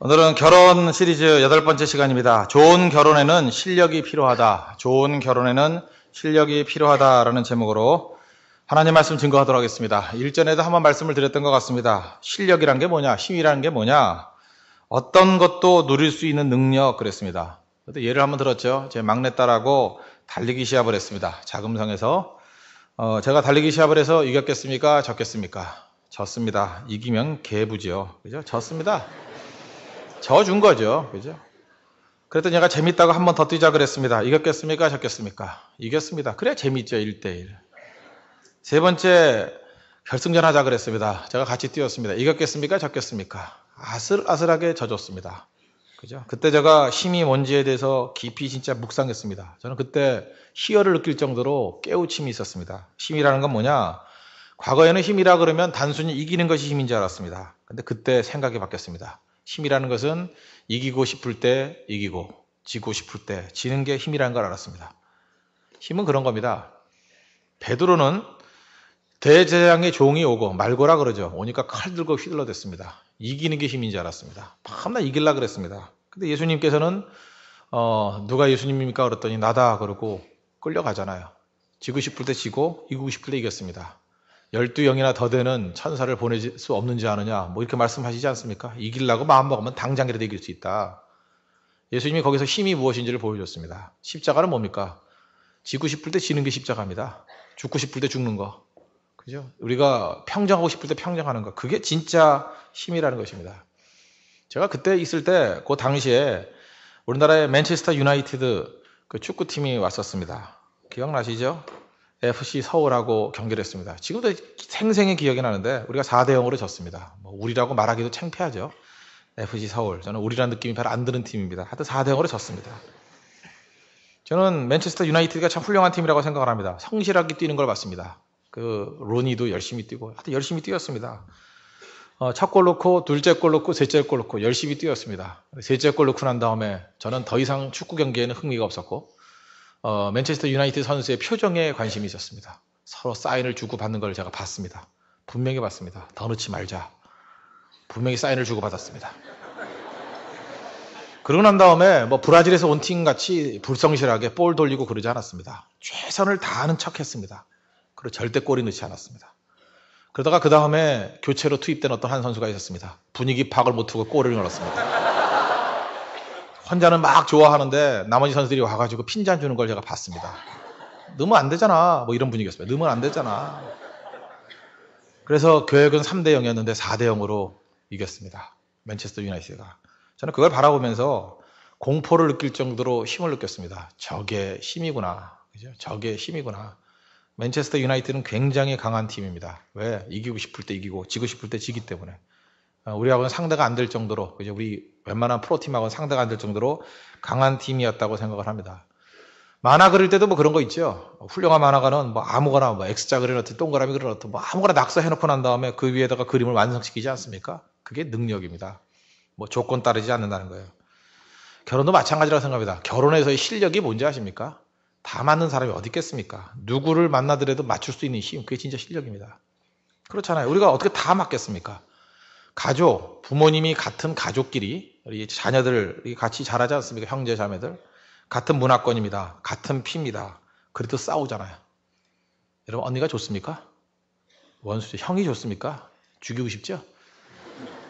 오늘은 결혼 시리즈 여덟 번째 시간입니다. 좋은 결혼에는 실력이 필요하다. 좋은 결혼에는 실력이 필요하다라는 제목으로 하나님 말씀 증거하도록 하겠습니다. 일전에도 한번 말씀을 드렸던 것 같습니다. 실력이란 게 뭐냐? 힘이라는 게 뭐냐? 어떤 것도 누릴 수 있는 능력 그랬습니다. 그 예를 한번 들었죠. 제 막내딸하고 달리기 시합을 했습니다. 자금상에서 어, 제가 달리기 시합을 해서 이겼겠습니까? 졌겠습니까? 졌습니다. 이기면 개부지요. 그죠? 졌습니다. 져준 거죠. 그죠? 그랬더니 얘가 재밌다고 한 번 더 뛰자 그랬습니다. 이겼겠습니까? 졌겠습니까? 이겼습니다. 그래, 야 재밌죠. 1대1. 세 번째, 결승전 하자 그랬습니다. 제가 같이 뛰었습니다. 이겼겠습니까? 졌겠습니까? 아슬아슬하게 져줬습니다. 그죠? 그때 제가 힘이 뭔지에 대해서 깊이 진짜 묵상했습니다. 저는 그때 희열을 느낄 정도로 깨우침이 있었습니다. 힘이라는 건 뭐냐? 과거에는 힘이라 그러면 단순히 이기는 것이 힘인 줄 알았습니다. 근데 그때 생각이 바뀌었습니다. 힘이라는 것은 이기고 싶을 때 이기고 지고 싶을 때 지는 게 힘이라는 걸 알았습니다. 힘은 그런 겁니다. 베드로는 대재앙의 종이 오고 말고라 그러죠. 오니까 칼 들고 휘둘러 댔습니다. 이기는 게 힘인 줄 알았습니다. 밤낮 이길라 그랬습니다. 근데 예수님께서는 어, 누가 예수님입니까? 그랬더니 나다 그러고 끌려가잖아요. 지고 싶을 때 지고 이기고 싶을 때 이겼습니다. 열두 영이나 더 되는 천사를 보낼 수 없는지 아느냐 뭐 이렇게 말씀하시지 않습니까? 이길라고 마음먹으면 당장이라도 이길 수 있다. 예수님이 거기서 힘이 무엇인지를 보여줬습니다. 십자가는 뭡니까? 지고 싶을 때 지는 게 십자가입니다. 죽고 싶을 때 죽는 거. 그죠? 우리가 평정하고 싶을 때 평정하는 거. 그게 진짜 힘이라는 것입니다. 제가 그때 있을 때, 그 당시에 우리나라의 맨체스터 유나이티드 그 축구팀이 왔었습니다. 기억나시죠? FC 서울하고 경기를 했습니다. 지금도 생생히 기억이 나는데 우리가 4대 0으로 졌습니다. 뭐 우리라고 말하기도 창피하죠. FC 서울. 저는 우리라는 느낌이 별로 안 드는 팀입니다. 하여튼 4대 0으로 졌습니다. 저는 맨체스터 유나이티드가 참 훌륭한 팀이라고 생각을 합니다. 성실하게 뛰는 걸 봤습니다. 그 로니도 열심히 뛰고 하여튼 열심히 뛰었습니다. 어, 첫골 넣고 둘째 골 넣고 셋째 골 넣고 열심히 뛰었습니다. 셋째 골 넣고 난 다음에 저는 더 이상 축구 경기에는 흥미가 없었고 어, 맨체스터 유나이티드 선수의 표정에 관심이 있었습니다. 서로 사인을 주고받는 걸 제가 봤습니다. 분명히 봤습니다. 더 넣지 말자. 분명히 사인을 주고받았습니다. 그러고 난 다음에 뭐 브라질에서 온 팀 같이 불성실하게 볼 돌리고 그러지 않았습니다. 최선을 다하는 척 했습니다. 그리고 절대 골이 넣지 않았습니다. 그러다가 그 다음에 교체로 투입된 어떤 한 선수가 있었습니다. 분위기 박을못두고 골을 넣었습니다. 환자는 막 좋아하는데 나머지 선수들이 와가지고 핀잔 주는 걸 제가 봤습니다. 넣으면 안 되잖아. 뭐 이런 분위기였어요. 넣으면 안 되잖아. 그래서 교역은 3대 0이었는데 4대 0으로 이겼습니다. 맨체스터 유나이스가 저는 그걸 바라보면서 공포를 느낄 정도로 힘을 느꼈습니다. 저게 힘이구나. 그죠? 저게 힘이구나. 맨체스터 유나이티는 굉장히 강한 팀입니다. 왜? 이기고 싶을 때 이기고 지고 싶을 때 지기 때문에. 어, 우리하고는 상대가 안 될 정도로 이제 우리 웬만한 프로팀하고는 상대가 안 될 정도로 강한 팀이었다고 생각을 합니다. 만화 그릴 때도 뭐 그런 거 있죠. 훌륭한 만화가는 뭐 아무거나 뭐 X자 그려놓든 동그라미 그려놓든 뭐 아무거나 낙서해놓고 난 다음에 그 위에다가 그림을 완성시키지 않습니까? 그게 능력입니다. 뭐 조건 따르지 않는다는 거예요. 결혼도 마찬가지라고 생각합니다. 결혼에서의 실력이 뭔지 아십니까? 다 맞는 사람이 어디 있겠습니까? 누구를 만나더라도 맞출 수 있는 힘, 그게 진짜 실력입니다. 그렇잖아요. 우리가 어떻게 다 맞겠습니까? 가족, 부모님이 같은 가족끼리 우리 자녀들이 같이 자라지 않습니까? 형제 자매들 같은 문화권입니다. 같은 피입니다. 그래도 싸우잖아요. 여러분 언니가 좋습니까? 원수 형이 좋습니까? 죽이고 싶죠?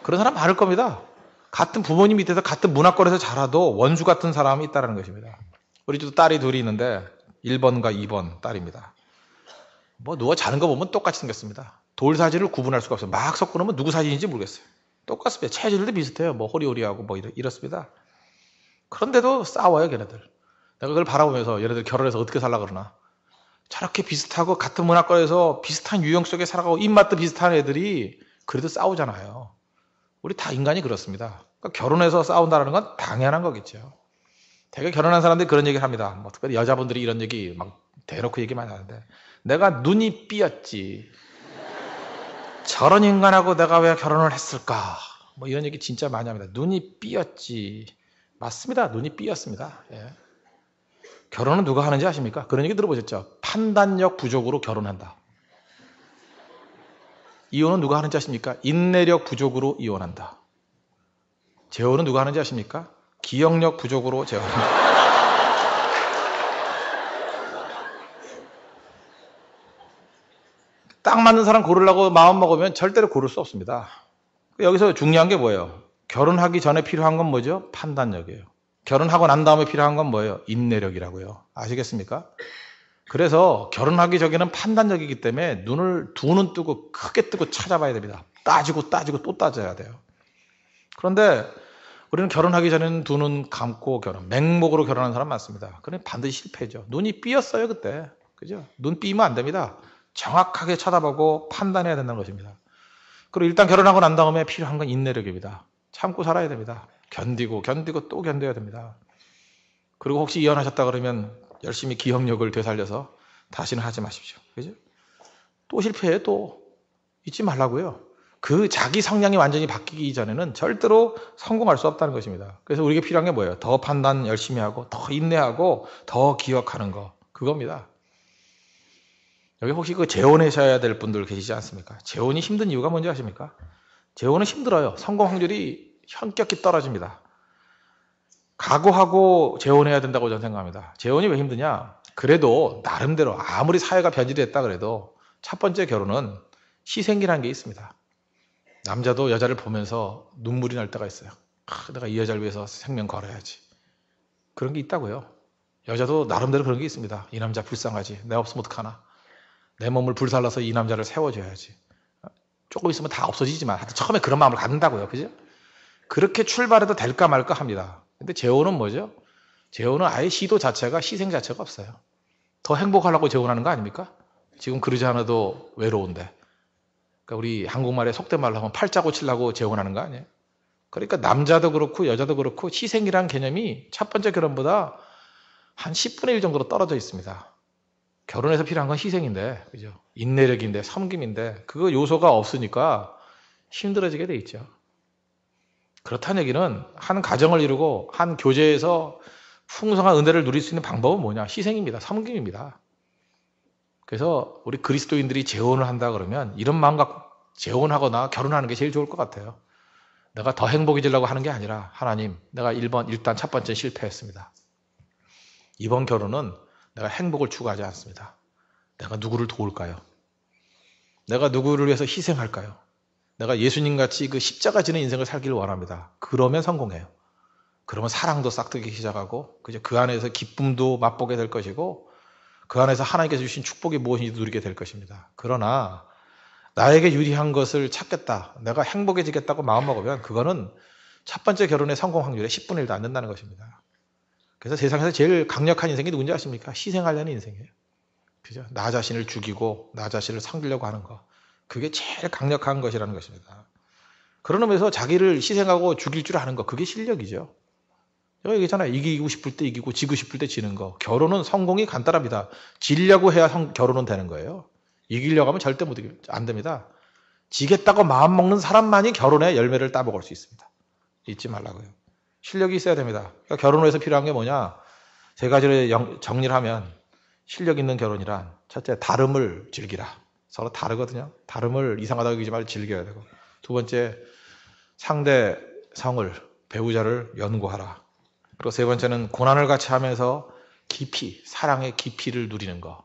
그런 사람 많을 겁니다. 같은 부모님 밑에서 같은 문화권에서 자라도 원수 같은 사람이 있다라는 것입니다. 우리 도 딸이 둘이 있는데 1번과 2번 딸입니다. 뭐 누워 자는 거 보면 똑같이 생겼습니다. 돌 사진을 구분할 수가 없어요. 막 섞어 놓으면 누구 사진인지 모르겠어요. 똑같습니다. 체질도 비슷해요. 뭐 호리호리하고 뭐 이렇, 습니다 그런데도 싸워요, 걔네들. 내가 그걸 바라보면서 얘네들 결혼해서 어떻게 살라 그러나. 저렇게 비슷하고 같은 문화권에서 비슷한 유형 속에 살아가고 입맛도 비슷한 애들이 그래도 싸우잖아요. 우리 다 인간이 그렇습니다. 그러니까 결혼해서 싸운다는 건 당연한 거겠죠. 대개 결혼한 사람들이 그런 얘기를 합니다. 뭐 특별히 여자분들이 이런 얘기 막 대놓고 얘기 많이 하는데 내가 눈이 삐었지. 저런 인간하고 내가 왜 결혼을 했을까? 뭐 이런 얘기 진짜 많이 합니다. 눈이 삐었지. 맞습니다. 눈이 삐었습니다. 예. 결혼은 누가 하는지 아십니까? 그런 얘기 들어보셨죠? 판단력 부족으로 결혼한다. 이혼은 누가 하는지 아십니까? 인내력 부족으로 이혼한다. 재혼은 누가 하는지 아십니까? 기억력 부족으로 재혼한다. 딱 맞는 사람 고르려고 마음 먹으면 절대로 고를 수 없습니다. 여기서 중요한 게 뭐예요? 결혼하기 전에 필요한 건 뭐죠? 판단력이에요. 결혼하고 난 다음에 필요한 건 뭐예요? 인내력이라고요. 아시겠습니까? 그래서 결혼하기 전에는 판단력이기 때문에 눈을 두 눈 뜨고 크게 뜨고 찾아봐야 됩니다. 따지고 따지고 또 따져야 돼요. 그런데 우리는 결혼하기 전에는 두 눈 감고 결혼, 맹목으로 결혼하는 사람 많습니다. 그러니 반드시 실패죠. 눈이 삐었어요, 그때. 그죠? 눈 삐면 안 됩니다. 정확하게 쳐다보고 판단해야 된다는 것입니다. 그리고 일단 결혼하고 난 다음에 필요한 건 인내력입니다. 참고 살아야 됩니다. 견디고 견디고 또 견뎌야 됩니다. 그리고 혹시 이혼하셨다 그러면 열심히 기억력을 되살려서 다시는 하지 마십시오. 그죠? 또 실패해 또 잊지 말라고요. 그 자기 성향이 완전히 바뀌기 전에는 절대로 성공할 수 없다는 것입니다. 그래서 우리에게 필요한 게 뭐예요? 더 판단 열심히 하고 더 인내하고 더 기억하는 거 그겁니다. 여기 혹시 그 재혼하셔야 될 분들 계시지 않습니까? 재혼이 힘든 이유가 뭔지 아십니까? 재혼은 힘들어요. 성공 확률이 현격히 떨어집니다. 각오하고 재혼해야 된다고 저는 생각합니다. 재혼이 왜 힘드냐? 그래도 나름대로 아무리 사회가 변질됐다 그래도 첫 번째 결혼은 희생이라는 게 있습니다. 남자도 여자를 보면서 눈물이 날 때가 있어요. 아, 내가 이 여자를 위해서 생명 걸어야지. 그런 게 있다고요. 여자도 나름대로 그런 게 있습니다. 이 남자 불쌍하지. 내 없으면 어떡하나. 내 몸을 불살라서 이 남자를 세워줘야지. 조금 있으면 다 없어지지만 하여튼 처음에 그런 마음을 갖는다고요. 그죠? 그렇게 출발해도 될까 말까 합니다. 근데 재혼은 뭐죠? 재혼은 아예 시도 자체가 희생 자체가 없어요. 더 행복하려고 재혼하는 거 아닙니까? 지금 그러지 않아도 외로운데. 그러니까 우리 한국말에 속된 말로 하면 팔자고 칠라고 재혼하는 거 아니에요? 그러니까 남자도 그렇고 여자도 그렇고 희생이란 개념이 첫 번째 결혼보다 한 10분의 1 정도로 떨어져 있습니다. 결혼에서 필요한 건 희생인데, 그죠? 인내력인데, 섬김인데, 그거 요소가 없으니까 힘들어지게 돼 있죠. 그렇다는 얘기는 한 가정을 이루고 한 교제에서 풍성한 은혜를 누릴 수 있는 방법은 뭐냐? 희생입니다. 섬김입니다. 그래서 우리 그리스도인들이 재혼을 한다 그러면 이런 마음 갖고 재혼하거나 결혼하는 게 제일 좋을 것 같아요. 내가 더 행복해지려고 하는 게 아니라 하나님, 내가 1번 일단 첫 번째 실패했습니다. 이번 결혼은 내가 행복을 추구하지 않습니다. 내가 누구를 도울까요? 내가 누구를 위해서 희생할까요? 내가 예수님 같이 그 십자가 지는 인생을 살기를 원합니다. 그러면 성공해요. 그러면 사랑도 싹트기 시작하고 그저 그 안에서 기쁨도 맛보게 될 것이고 그 안에서 하나님께서 주신 축복이 무엇인지 누리게 될 것입니다. 그러나 나에게 유리한 것을 찾겠다. 내가 행복해지겠다고 마음먹으면 그거는 첫 번째 결혼의 성공 확률의 10분의 1도 안 된다는 것입니다. 그래서 세상에서 제일 강력한 인생이 누군지 아십니까? 희생하려는 인생이에요. 그죠? 나 자신을 죽이고 나 자신을 섬기려고 하는 거. 그게 제일 강력한 것이라는 것입니다. 그런 의미에서 자기를 희생하고 죽일 줄 아는 거. 그게 실력이죠. 여기 있잖아요 이기고 싶을 때 이기고 지고 싶을 때 지는 거. 결혼은 성공이 간단합니다. 지려고 해야 성, 결혼은 되는 거예요. 이기려고 하면 절대 못 이기, 안 됩니다. 지겠다고 마음 먹는 사람만이 결혼의 열매를 따먹을 수 있습니다. 잊지 말라고요. 실력이 있어야 됩니다. 그러니까 결혼을 해서 필요한 게 뭐냐? 세 가지를 정리를 하면 실력 있는 결혼이란 첫째 다름을 즐기라. 서로 다르거든요. 다름을 이상하다고 얘기하지 말고 즐겨야 되고 두 번째 상대 성을 배우자를 연구하라. 그리고 세 번째는 고난을 같이 하면서 깊이 사랑의 깊이를 누리는 거.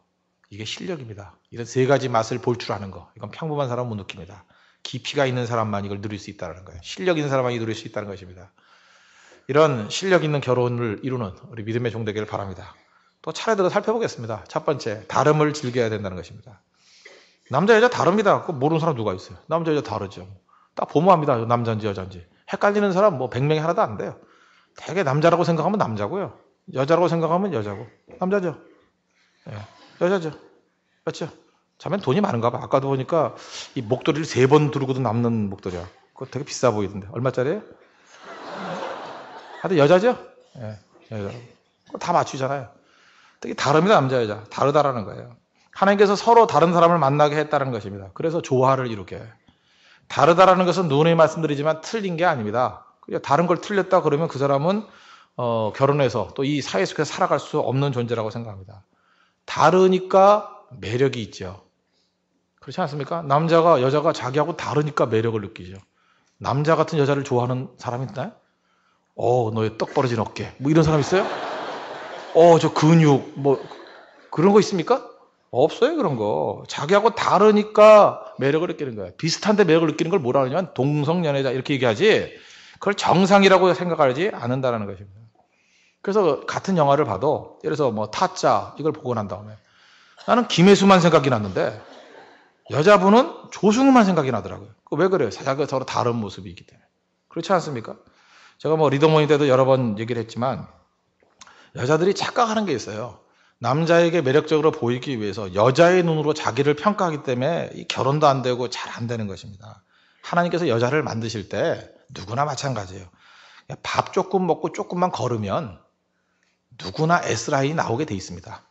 이게 실력입니다. 이런 세 가지 맛을 볼 줄 아는 거. 이건 평범한 사람은 못 느낍니다. 깊이가 있는 사람만 이걸 누릴 수 있다는 거예요. 실력 있는 사람만 이 누릴 수 있다는 것입니다. 이런 실력 있는 결혼을 이루는 우리 믿음의 종 되기를 바랍니다. 또 차례대로 살펴보겠습니다. 첫 번째, 다름을 즐겨야 된다는 것입니다. 남자 여자 다릅니다. 그거 모르는 사람 누가 있어요? 남자 여자 다르죠. 딱 보모합니다. 남자인지 여자인지. 헷갈리는 사람 뭐 100명이 하나도 안 돼요. 되게 남자라고 생각하면 남자고요. 여자라고 생각하면 여자고. 남자죠. 예. 여자죠. 그렇죠. 자면 돈이 많은가 봐. 아까도 보니까 이 목도리를 세 번 두르고도 남는 목도리야. 그거 되게 비싸 보이던데. 얼마짜리예요? 다들 여자죠? 예, 여자. 다 맞추잖아요. 되게 다릅니다, 남자, 여자. 다르다라는 거예요. 하나님께서 서로 다른 사람을 만나게 했다는 것입니다. 그래서 조화를 이루게. 다르다라는 것은 누누이 말씀드리지만 틀린 게 아닙니다. 다른 걸 틀렸다 그러면 그 사람은 어, 결혼해서 또 이 사회 속에서 살아갈 수 없는 존재라고 생각합니다. 다르니까 매력이 있죠. 그렇지 않습니까? 남자가 여자가 자기하고 다르니까 매력을 느끼죠. 남자 같은 여자를 좋아하는 사람이 있나요? 어, 너의 떡 벌어진 어깨. 뭐 이런 사람 있어요? 어, 저 근육. 뭐, 그런 거 있습니까? 없어요, 그런 거. 자기하고 다르니까 매력을 느끼는 거야. 비슷한데 매력을 느끼는 걸 뭐라 하냐면 동성연애자 이렇게 얘기하지 그걸 정상이라고 생각하지 않는다라는 것입니다. 그래서 같은 영화를 봐도 예를 들어서 뭐 타짜 이걸 보고 난 다음에 나는 김혜수만 생각이 났는데 여자분은 조승우만 생각이 나더라고요. 왜 그래요? 자기가 서로 다른 모습이기 있 때문에. 그렇지 않습니까? 제가 뭐 리더모임 때도 여러 번 얘기를 했지만 여자들이 착각하는 게 있어요. 남자에게 매력적으로 보이기 위해서 여자의 눈으로 자기를 평가하기 때문에 결혼도 안 되고 잘 안 되는 것입니다. 하나님께서 여자를 만드실 때 누구나 마찬가지예요. 밥 조금 먹고 조금만 걸으면 누구나 S라인이 나오게 돼 있습니다.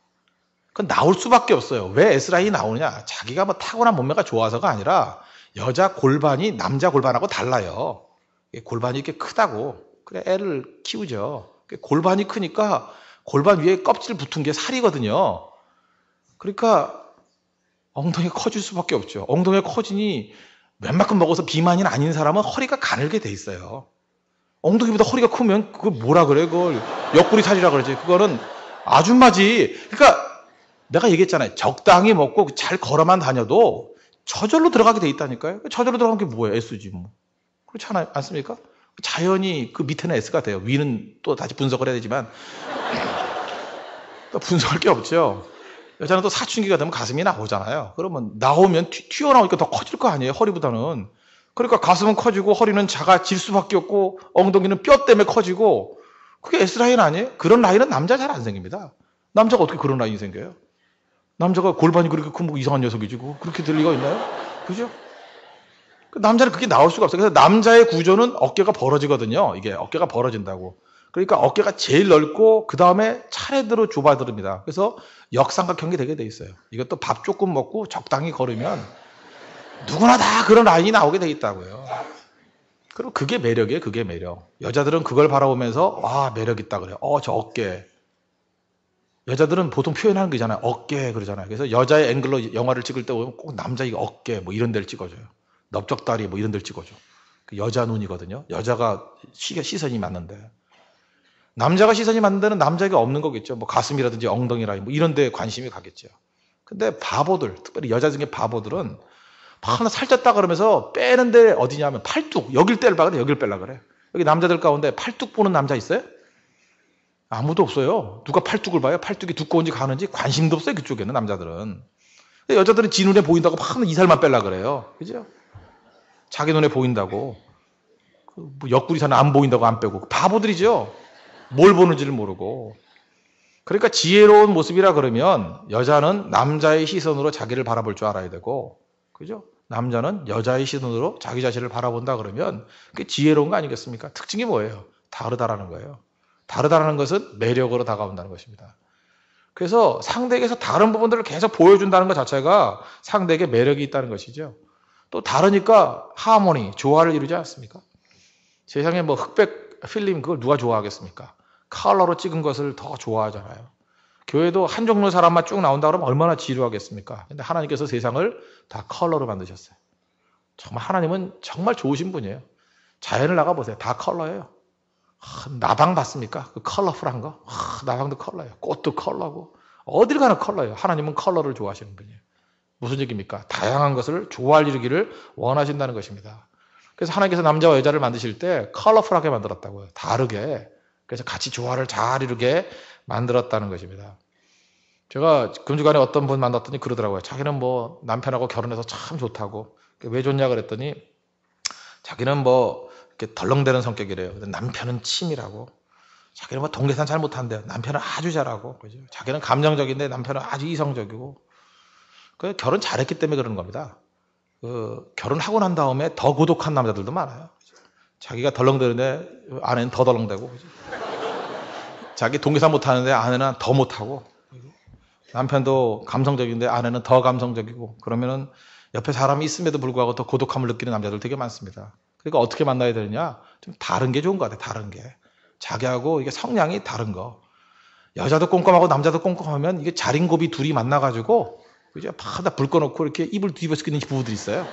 그건 나올 수밖에 없어요. 왜 S라인이 나오냐? 느 자기가 뭐 타고난 몸매가 좋아서가 아니라 여자 골반이 남자 골반하고 달라요. 예, 골반이 이렇게 크다고 그래 애를 키우죠. 그러니까 골반이 크니까 골반 위에 껍질 붙은 게 살이거든요. 그러니까 엉덩이가 커질 수밖에 없죠. 엉덩이가 커지니 웬만큼 먹어서 비만인 아닌 사람은 허리가 가늘게 돼 있어요. 엉덩이보다 허리가 크면 그걸 뭐라 그래? 그걸 옆구리 살이라 그러지. 그거는 아줌마지. 그러니까 내가 얘기했잖아요. 적당히 먹고 잘 걸어만 다녀도 저절로 들어가게 돼 있다니까요. 저절로 들어간 게 뭐예요? S지 뭐. 그렇지 않, 않습니까? 자연이 그 밑에는 S가 돼요. 위는 또 다시 분석을 해야 되지만. 또 분석할 게 없죠. 여자는 또 사춘기가 되면 가슴이 나오잖아요. 그러면 나오면 튀, 어나오니까더 커질 거 아니에요. 허리보다는. 그러니까 가슴은 커지고 허리는 작아질 수밖에 없고 엉덩이는 뼈 때문에 커지고 그게 S라인 아니에요? 그런 라인은 남자 잘 안 생깁니다. 남자가 어떻게 그런 라인이 생겨요? 남자가 골반이 그렇게 큰 뭐 이상한 녀석이지. 고 그렇게 될 리가 있나요? 그죠? 그 남자는 그게 나올 수가 없어요. 그래서 남자의 구조는 어깨가 벌어지거든요. 이게 어깨가 벌어진다고. 그러니까 어깨가 제일 넓고 그 다음에 차례대로 좁아들입니다. 그래서 역삼각형이 되게 돼 있어요. 이것도 밥 조금 먹고 적당히 걸으면 누구나 다 그런 라인이 나오게 돼 있다고요. 그리고 그게 매력이에요. 그게 매력. 여자들은 그걸 바라보면서 와 아, 매력 있다 그래요. 어저 어깨. 여자들은 보통 표현하는 거잖아요. 어깨 그러잖아요. 그래서 여자의 앵글로 영화를 찍을 때 보면 꼭 남자 이 어깨 뭐 이런 데를 찍어줘요. 넓적다리 뭐 이런 데를 찍어줘. 그 여자 눈이거든요. 여자가 시, 시선이 맞는데. 남자가 시선이 맞는 데는 남자에게 없는 거겠죠. 뭐 가슴이라든지 엉덩이라든지 뭐 이런 데에 관심이 가겠죠. 근데 바보들, 특별히 여자 중에 바보들은 막 하나 살쪘다 그러면서 빼는데 어디냐면 팔뚝. 여길 떼려고 그래, 여길 빼려 그래. 여기 남자들 가운데 팔뚝 보는 남자 있어요? 아무도 없어요. 누가 팔뚝을 봐요? 팔뚝이 두꺼운지 가는지 관심도 없어요. 그쪽에는 남자들은. 여자들은 지 눈에 보인다고 막 이살만 빼려 그래요. 그죠? 자기 눈에 보인다고. 그 뭐 옆구리 사는 안 보인다고 안 빼고. 바보들이죠. 뭘 보는지를 모르고. 그러니까 지혜로운 모습이라 그러면 여자는 남자의 시선으로 자기를 바라볼 줄 알아야 되고, 그죠? 남자는 여자의 시선으로 자기 자신을 바라본다 그러면 그게 지혜로운 거 아니겠습니까? 특징이 뭐예요? 다르다라는 거예요. 다르다라는 것은 매력으로 다가온다는 것입니다. 그래서 상대에게서 다른 부분들을 계속 보여준다는 것 자체가 상대에게 매력이 있다는 것이죠. 또 다르니까 하모니, 조화를 이루지 않습니까? 세상에 뭐 흑백 필름 그걸 누가 좋아하겠습니까? 컬러로 찍은 것을 더 좋아하잖아요. 교회도 한 종류 사람만 쭉 나온다 그러면 얼마나 지루하겠습니까? 근데 하나님께서 세상을 다 컬러로 만드셨어요. 정말 하나님은 정말 좋으신 분이에요. 자연을 나가보세요. 다 컬러예요. 아, 나방 봤습니까? 그 컬러풀한 거. 아, 나방도 컬러예요. 꽃도 컬러고. 어딜 가나 컬러예요. 하나님은 컬러를 좋아하시는 분이에요. 무슨 얘기입니까? 다양한 것을 조화를 이루기를 원하신다는 것입니다. 그래서 하나님께서 남자와 여자를 만드실 때 컬러풀하게 만들었다고요. 다르게. 그래서 같이 조화를 잘 이루게 만들었다는 것입니다. 제가 금주간에 어떤 분 만났더니 그러더라고요. 자기는 뭐 남편하고 결혼해서 참 좋다고. 왜 좋냐 그랬더니 자기는 뭐 이렇게 덜렁대는 성격이래요. 남편은 치밀하고. 자기는 뭐 동계산 잘 못한대요. 남편은 아주 잘하고. 그죠? 자기는 감정적인데 남편은 아주 이성적이고. 그 결혼 잘했기 때문에 그러는 겁니다. 그 결혼하고 난 다음에 더 고독한 남자들도 많아요. 자기가 덜렁대는데 아내는 더 덜렁대고. 자기 동기사 못하는데 아내는 더 못하고. 남편도 감성적인데 아내는 더 감성적이고. 그러면은 옆에 사람이 있음에도 불구하고 더 고독함을 느끼는 남자들 되게 많습니다. 그러니까 어떻게 만나야 되느냐? 좀 다른 게 좋은 것 같아요. 다른 게. 자기하고 이게 성향이 다른 거. 여자도 꼼꼼하고 남자도 꼼꼼하면 이게 자린고비 둘이 만나가지고 그죠? 바다 불 꺼놓고 이렇게 입을 뒤집어쓰는 부부들이 있어요.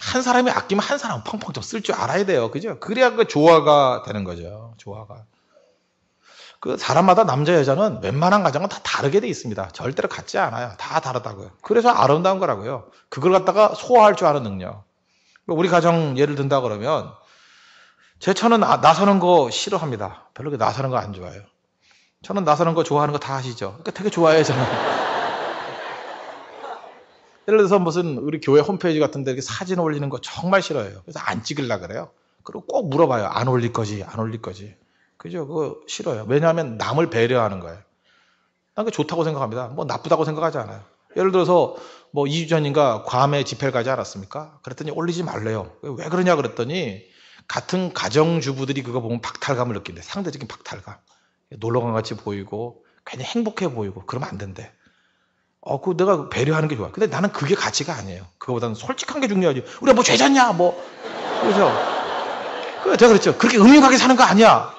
한 사람이 아끼면 한 사람 펑펑 좀쓸줄 알아야 돼요. 그죠? 그래야 그 조화가 되는 거죠. 조화가. 그 사람마다 남자 여자는 웬만한 가정은 다 다르게 돼 있습니다. 절대로 같지 않아요. 다 다르다고요. 그래서 아름다운 거라고요. 그걸 갖다가 소화할 줄 아는 능력. 그러니까 우리 가정 예를 든다 그러면 제 차는 아, 나서는 거 싫어합니다. 별로 그 나서는 거 안 좋아해요. 저는 나서는 거 좋아하는 거 다 아시죠? 그러니까 되게 좋아해요, 저는. 예를 들어서 무슨 우리 교회 홈페이지 같은 데 이렇게 사진 올리는 거 정말 싫어해요. 그래서 안 찍으려 그래요. 그리고 꼭 물어봐요. 안 올릴 거지, 안 올릴 거지. 그죠? 그거 싫어요. 왜냐하면 남을 배려하는 거예요. 난그 좋다고 생각합니다. 뭐 나쁘다고 생각하지 않아요. 예를 들어서 뭐 2주 전인가 괌에 집회를 가지 않았습니까? 그랬더니 올리지 말래요. 왜 그러냐 그랬더니 같은 가정주부들이 그거 보면 박탈감을 느낀대. 상대적인 박탈감. 놀러간 같이 보이고 괜히 행복해 보이고 그러면 안 된대. 어, 그 내가 배려하는 게 좋아. 근데 나는 그게 가치가 아니에요. 그거보다는 솔직한 게 중요하지. 우리가 뭐죄잖냐 뭐. 뭐. 그래서. 그래, 제가 그랬죠. 그렇게 음흉하게 사는 거 아니야.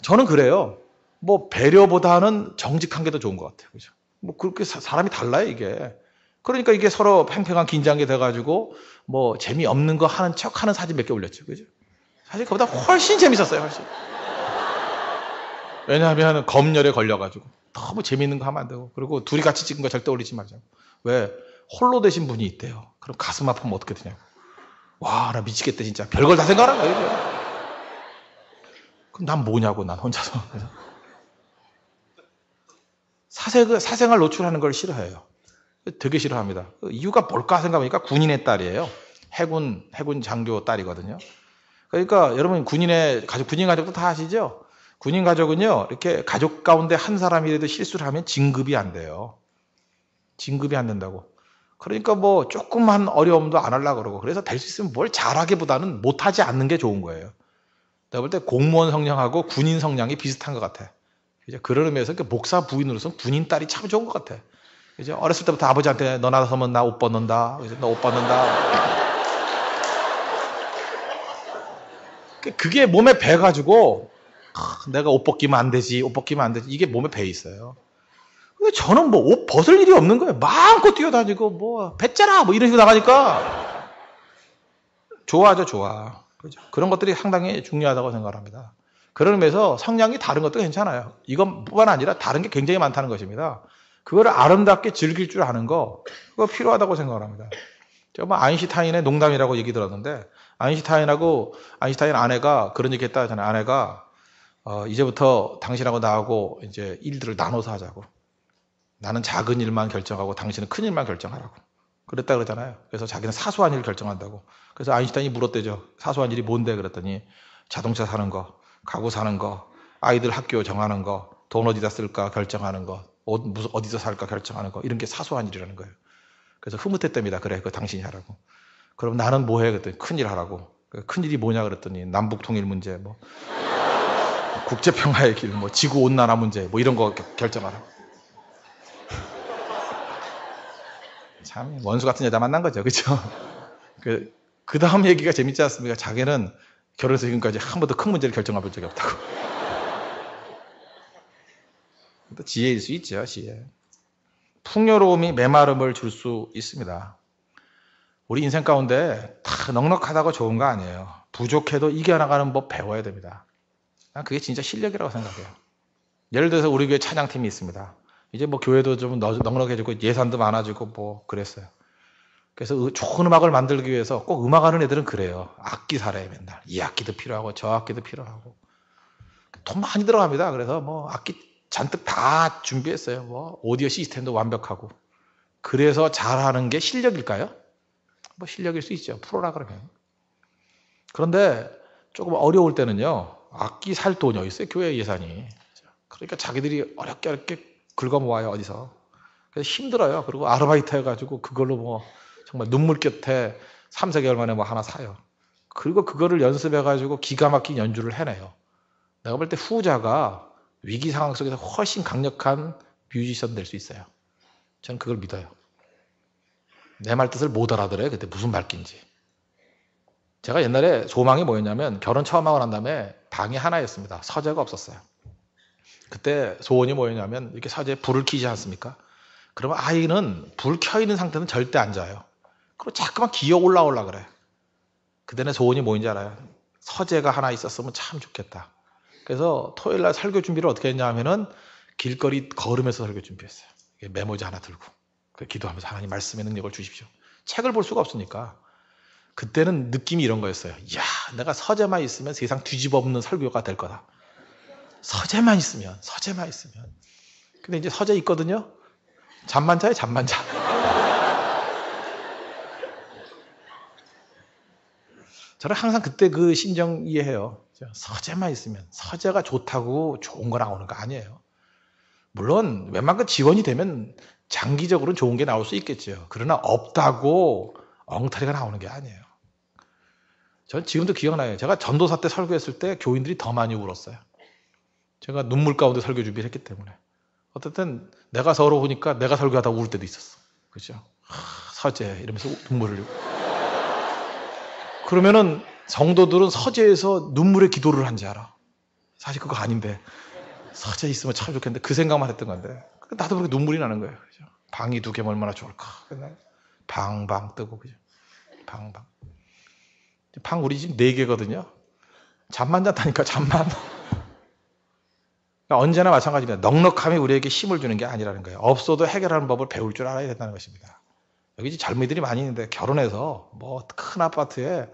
저는 그래요. 뭐 배려보다는 정직한 게 더 좋은 것 같아요. 그죠? 뭐 그렇게 사, 사람이 달라요, 이게. 그러니까 이게 서로 팽팽한 긴장이 돼가지고 뭐 재미없는 거 하는 척 하는 사진 몇 개 올렸죠. 그죠? 사실 그보다 훨씬 재밌었어요, 훨씬. 왜냐하면 검열에 걸려가지고. 너무 재밌는 거 하면 안 되고 그리고 둘이 같이 찍은 거 절대 올리지 말자고. 왜? 홀로 되신 분이 있대요. 그럼 가슴 아프면 어떻게 되냐고. 와, 나 미치겠다, 진짜. 별걸 다 생각하는 거예 그 그럼 난 뭐냐고, 난 혼자서. 사색을, 사생활 노출하는 걸 싫어해요. 되게 싫어합니다. 그 이유가 뭘까 생각하니까 군인의 딸이에요. 해군, 해군 장교 딸이거든요. 그러니까 여러분 군인의 가족, 군인 가족도 다 아시죠? 군인 가족은요, 이렇게 가족 가운데 한 사람이라도 실수를 하면 진급이 안 돼요. 진급이 안 된다고. 그러니까 뭐 조금만 어려움도 안 하려고 그러고 그래서 될 수 있으면 뭘 잘하기보다는 못하지 않는 게 좋은 거예요. 내가 볼 때 공무원 성향하고 군인 성향이 비슷한 것 같아. 이제 그런 의미에서 목사 부인으로서 는 군인 딸이 참 좋은 것 같아. 이제 어렸을 때부터 아버지한테 너 나서면 나 옷 벗는다. 이제 너옷 벗는다. 그러니까 그게 몸에 배가지고 내가 옷 벗기면 안 되지, 옷 벗기면 안 되지. 이게 몸에 배 있어요. 근데 저는 뭐 옷 벗을 일이 없는 거예요. 마음껏 뛰어다니고, 뭐, 뱉잖아! 뭐 이런 식으로 나가니까. 좋아하죠, 좋아. 그죠? 그런 것들이 상당히 중요하다고 생각합니다. 그런 의미에서 성량이 다른 것도 괜찮아요. 이것뿐만 아니라 다른 게 굉장히 많다는 것입니다. 그걸 아름답게 즐길 줄 아는 거, 그거 필요하다고 생각합니다. 제가 뭐 아인슈타인의 농담이라고 얘기 들었는데, 아인슈타인하고, 아인슈타인 아내가 그런 얘기 했다 하잖아요. 아내가 어, 이제부터 당신하고 나하고 이제 일들을 나눠서 하자고. 나는 작은 일만 결정하고 당신은 큰 일만 결정하라고. 그랬다 그러잖아요. 그래서 자기는 사소한 일을 결정한다고. 그래서 아인슈타인이 물었대죠. 사소한 일이 뭔데? 그랬더니 자동차 사는 거, 가구 사는 거, 아이들 학교 정하는 거, 돈 어디다 쓸까 결정하는 거, 어, 어디서 살까 결정하는 거 이런 게 사소한 일이라는 거예요. 그래서 흐뭇했답니다. 그래, 그 당신이 하라고. 그럼 나는 뭐 해? 그랬더니 큰 일 하라고. 큰 일이 뭐냐? 그랬더니 남북 통일 문제 뭐 국제 평화의 길, 뭐 지구 온난화 문제, 뭐 이런 거 결정하라. 참 원수 같은 여자 만난 거죠, 그렇죠? 그, 다음 얘기가 재밌지 않습니까? 자기는 결혼해서 지금까지 한 번도 큰 문제를 결정해 본 적이 없다고. 지혜일 수 있죠, 지혜. 풍요로움이 메마름을 줄 수 있습니다. 우리 인생 가운데 다 넉넉하다고 좋은 거 아니에요. 부족해도 이겨나가는 법 배워야 됩니다. 난 그게 진짜 실력이라고 생각해요. 예를 들어서 우리 교회 찬양팀이 있습니다. 이제 뭐 교회도 좀 넉넉해지고 예산도 많아지고 뭐 그랬어요. 그래서 좋은 음악을 만들기 위해서 꼭 음악하는 애들은 그래요. 악기 사래요 맨날. 이 악기도 필요하고 저 악기도 필요하고 돈 많이 들어갑니다. 그래서 뭐 악기 잔뜩 다 준비했어요. 뭐 오디오 시스템도 완벽하고 그래서 잘하는 게 실력일까요? 뭐 실력일 수 있죠. 프로라 그러면. 그런데 조금 어려울 때는요. 악기 살 돈이 어딨어요 교회 예산이. 그러니까 자기들이 어렵게 어렵게 긁어모아요 어디서. 그래서 힘들어요. 그리고 아르바이트 해가지고 그걸로 뭐 정말 눈물 곁에 3, 4개월 만에 뭐 하나 사요. 그리고 그거를 연습해가지고 기가 막힌 연주를 해내요. 내가 볼 때 후자가 위기 상황 속에서 훨씬 강력한 뮤지션 될 수 있어요. 저는 그걸 믿어요. 내 말 뜻을 못 알아들어요. 그때 무슨 말인지. 제가 옛날에 소망이 뭐였냐면 결혼 처음 하고 난 다음에 방이 하나였습니다. 서재가 없었어요. 그때 소원이 뭐였냐면 이렇게 서재에 불을 켜지 않습니까? 그러면 아이는 불 켜 있는 상태는 절대 안 자요. 그리고 자꾸만 기어 올라올라 그래. 그때 내 소원이 뭐인지 알아요? 서재가 하나 있었으면 참 좋겠다. 그래서 토요일 날 설교 준비를 어떻게 했냐 하면은 길거리 걸으면서 설교 준비했어요. 메모지 하나 들고 기도하면서 하나님 말씀의 능력을 주십시오. 책을 볼 수가 없으니까 그때는 느낌이 이런 거였어요. 야, 내가 서재만 있으면 세상 뒤집어엎는 설교가 될 거다. 서재만 있으면, 서재만 있으면. 근데 이제 서재 있거든요. 잠만 자요, 잠만 자. 저는 항상 그때 그 심정 이해해요. 서재만 있으면 서재가 좋다고 좋은 거나 오는 거 아니에요. 물론 웬만큼 지원이 되면 장기적으로 좋은 게 나올 수 있겠죠. 그러나 없다고 엉터리가 나오는 게 아니에요. 전 지금도 기억나요. 제가 전도사 때 설교했을 때 교인들이 더 많이 울었어요. 제가 눈물 가운데 설교 준비를 했기 때문에. 어쨌든 내가 서러우니까 내가 설교하다 울 때도 있었어. 그죠? 서재 이러면서 눈물을 흘리고. 그러면은 성도들은 서재에서 눈물의 기도를 한 줄 알아. 사실 그거 아닌데 서재 있으면 참 좋겠는데 그 생각만 했던 건데 나도 그렇게 눈물이 나는 거예요. 그죠? 방이 두 개면 얼마나 좋을까. 방방 뜨고 그죠? 방방. 방 우리 집 네개거든요 잠만 잤다니까, 잠만. 그러니까 언제나 마찬가지입니다. 넉넉함이 우리에게 힘을 주는 게 아니라는 거예요. 없어도 해결하는 법을 배울 줄 알아야 된다는 것입니다. 여기 젊은이들이 많이 있는데 결혼해서 뭐 큰 아파트에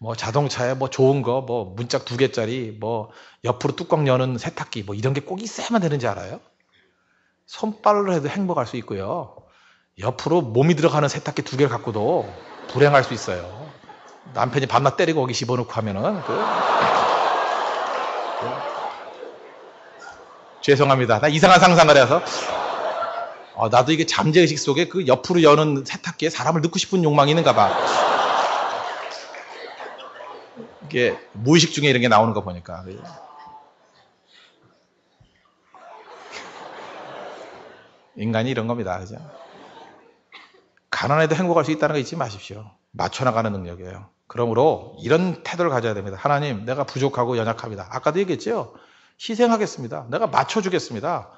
뭐 자동차에 뭐 좋은 거 뭐 문짝 두 개짜리 뭐 옆으로 뚜껑 여는 세탁기 뭐 이런 게 꼭 있어야만 되는지 알아요? 손발로 해도 행복할 수 있고요. 옆으로 몸이 들어가는 세탁기 두 개를 갖고도 불행할 수 있어요. 남편이 밤낮 때리고 거기 집어넣고 하면은 그, 그 죄송합니다. 나 이상한 상상을 해서 어, 나도 이게 잠재의식 속에 그 옆으로 여는 세탁기에 사람을 넣고 싶은 욕망이 있는가 봐. 이게 무의식 중에 이런 게 나오는 거 보니까. 인간이 이런 겁니다. 그죠? 가난해도 행복할 수 있다는 거 잊지 마십시오. 맞춰나가는 능력이에요. 그러므로 이런 태도를 가져야 됩니다. 하나님, 내가 부족하고 연약합니다. 아까도 얘기했죠? 희생하겠습니다. 내가 맞춰주겠습니다.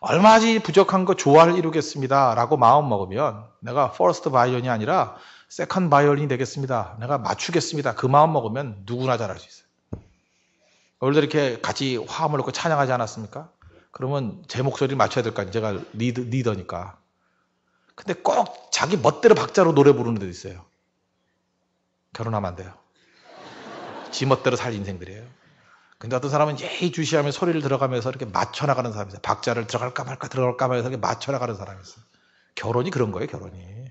얼마지 부족한 거 조화를 이루겠습니다. 라고 마음 먹으면 내가 퍼스트 바이올이 린 아니라 세컨 바이올이 린 되겠습니다. 내가 맞추겠습니다. 그 마음 먹으면 누구나 잘할 수 있어요. 오늘도 이렇게 같이 화음을 놓고 찬양하지 않았습니까? 그러면 제 목소리를 맞춰야 될 거 아니에요. 제가 리드, 리더니까. 근데 꼭 자기 멋대로 박자로 노래 부르는 데도 있어요. 결혼하면 안 돼요. 지멋대로 살 인생들이에요. 근데 어떤 사람은 예의주시하며 소리를 들어가면서 이렇게 맞춰나가는 사람이 있어요. 박자를 들어갈까 말까 들어갈까 말까 이렇게 맞춰나가는 사람이 있어요. 결혼이 그런 거예요, 결혼이.